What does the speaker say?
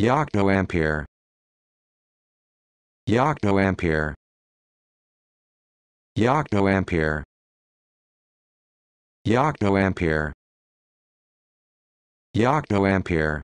Yoctoampere Yoctoampere Yoctoampere Yoctoampere Yoctoampere